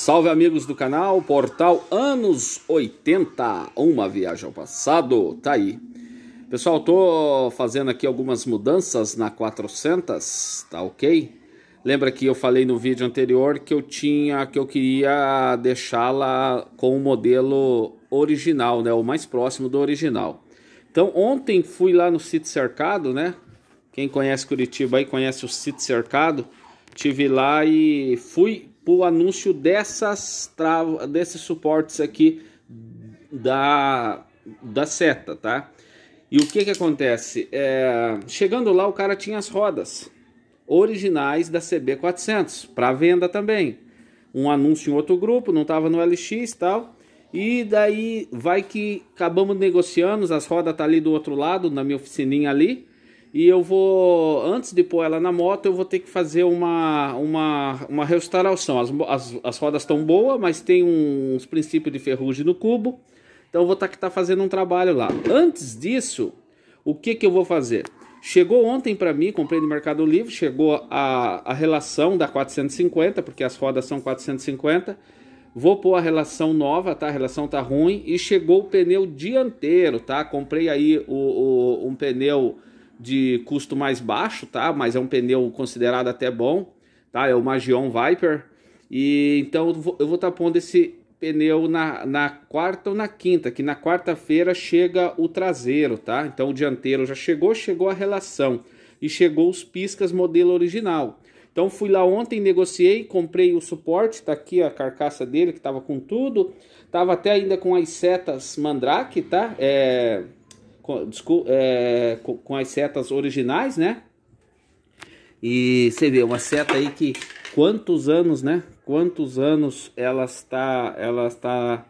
Salve amigos do canal, portal Anos 80, uma viagem ao passado, tá aí. Pessoal, tô fazendo aqui algumas mudanças na 400, tá ok? Lembra que eu falei no vídeo anterior que eu tinha, que eu queria deixá-la com o modelo original, né? O mais próximo do original. Então ontem fui lá no sítio cercado, né? Quem conhece Curitiba aí conhece o sítio cercado. Tive lá e fui pro anúncio dessas desses suportes aqui da, da seta, tá? E o que que acontece? É, chegando lá, o cara tinha as rodas originais da CB400 para venda também. Um anúncio em outro grupo, não tava no LX e tal. E daí vai que acabamos negociando, as rodas tá ali do outro lado, na minha oficininha ali e eu vou, antes de pôr ela na moto, eu vou ter que fazer uma, uma, uma restauração. As, as, as rodas estão boas, mas tem uns princípios de ferrugem no cubo, então eu vou estar tá, tá fazendo um trabalho lá. Antes disso, o que, que eu vou fazer? Chegou ontem para mim, comprei no Mercado Livre, chegou a, a relação da 450, porque as rodas são 450, Vou pôr a relação nova, tá? A relação tá ruim. E chegou o pneu dianteiro, tá? Comprei aí o, o um pneu de custo mais baixo, tá? Mas é um pneu considerado até bom, tá? É o Magion Viper. E então eu vou estar tá pondo esse pneu na, na quarta ou na quinta, que na quarta-feira chega o traseiro, tá? Então o dianteiro já chegou, chegou a relação e chegou os piscas modelo original. Então fui lá ontem, negociei, comprei o suporte, tá aqui a carcaça dele que tava com tudo, tava até ainda com as setas Mandrake, tá? É, com, é, com as setas originais, né? E você vê, uma seta aí que quantos anos, né? Quantos anos ela está, ela está,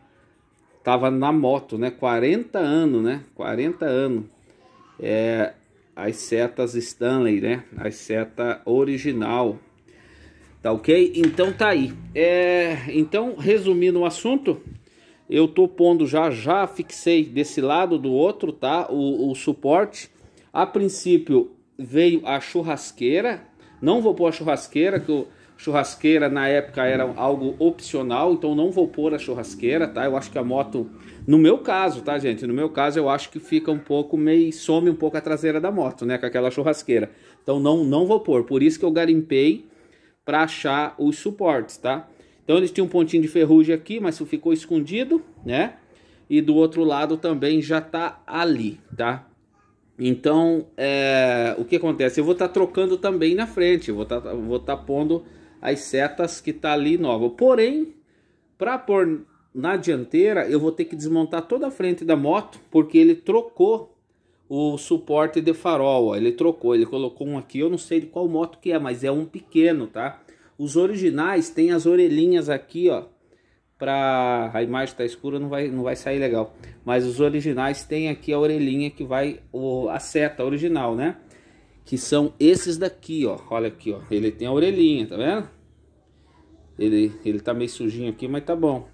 estava na moto, né? 40 anos, né? 40 anos. É, as setas Stanley, né? A seta original. Tá ok? Então tá aí. É, então, resumindo o assunto, eu tô pondo já, já fixei desse lado do outro, tá? O, o suporte. A princípio veio a churrasqueira. Não vou pôr a churrasqueira, que o churrasqueira na época era algo opcional, então não vou pôr a churrasqueira, tá? Eu acho que a moto, no meu caso, tá, gente? No meu caso, eu acho que fica um pouco meio, some um pouco a traseira da moto, né? Com aquela churrasqueira. Então não, não vou pôr, por isso que eu garimpei para achar os suportes, tá? Então eles tinham um pontinho de ferrugem aqui, mas ficou escondido, né? E do outro lado também já tá ali, tá? Então, é, o que acontece? Eu vou estar tá trocando também na frente, vou estar tá, vou tá pondo as setas que tá ali nova. Porém, para pôr na dianteira, eu vou ter que desmontar toda a frente da moto, porque ele trocou o suporte de farol, ó. ele trocou, ele colocou um aqui, eu não sei de qual moto que é, mas é um pequeno, tá? Os originais têm as orelhinhas aqui, ó. Pra... A imagem tá escura, não vai, não vai sair legal. Mas os originais têm aqui a orelhinha que vai... O, a seta original, né? Que são esses daqui, ó. Olha aqui, ó. Ele tem a orelhinha, tá vendo? Ele, ele tá meio sujinho aqui, mas tá bom.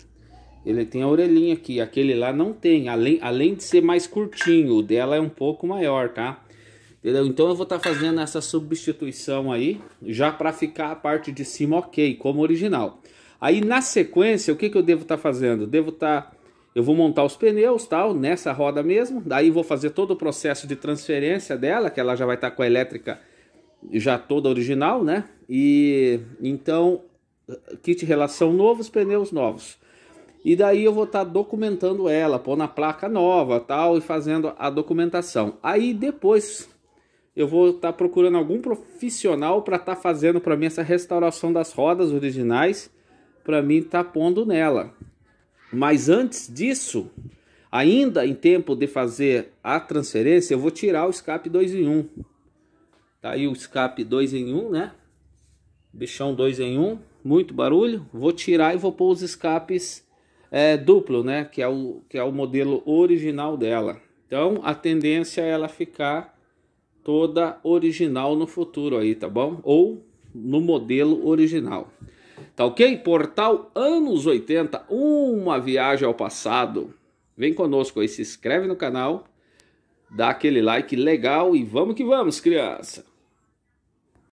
Ele tem a orelhinha aqui. Aquele lá não tem. Além, além de ser mais curtinho, o dela é um pouco maior, tá? Entendeu? Então eu vou estar tá fazendo essa substituição aí, já para ficar a parte de cima ok, como original. Aí na sequência, o que, que eu devo estar tá fazendo? Devo estar... Tá, eu vou montar os pneus, tal, nessa roda mesmo. Daí vou fazer todo o processo de transferência dela, que ela já vai estar tá com a elétrica já toda original, né? E então kit relação novos, pneus novos. E daí eu vou estar tá documentando ela, pôr na placa nova, tal, e fazendo a documentação. Aí depois eu vou estar tá procurando algum profissional para estar tá fazendo para mim essa restauração das rodas originais, para mim estar tá pondo nela. Mas antes disso, ainda em tempo de fazer a transferência, eu vou tirar o escape 2 em 1. Um. Tá aí o escape 2 em 1, um, né? Bichão 2 em 1, um, muito barulho. Vou tirar e vou pôr os escapes é, duplo, né? Que é, o, que é o modelo original dela. Então a tendência é ela ficar toda original no futuro aí, tá bom? Ou no modelo original. Tá ok? Portal Anos 80, uma viagem ao passado. Vem conosco aí, se inscreve no canal, dá aquele like legal e vamos que vamos, criança!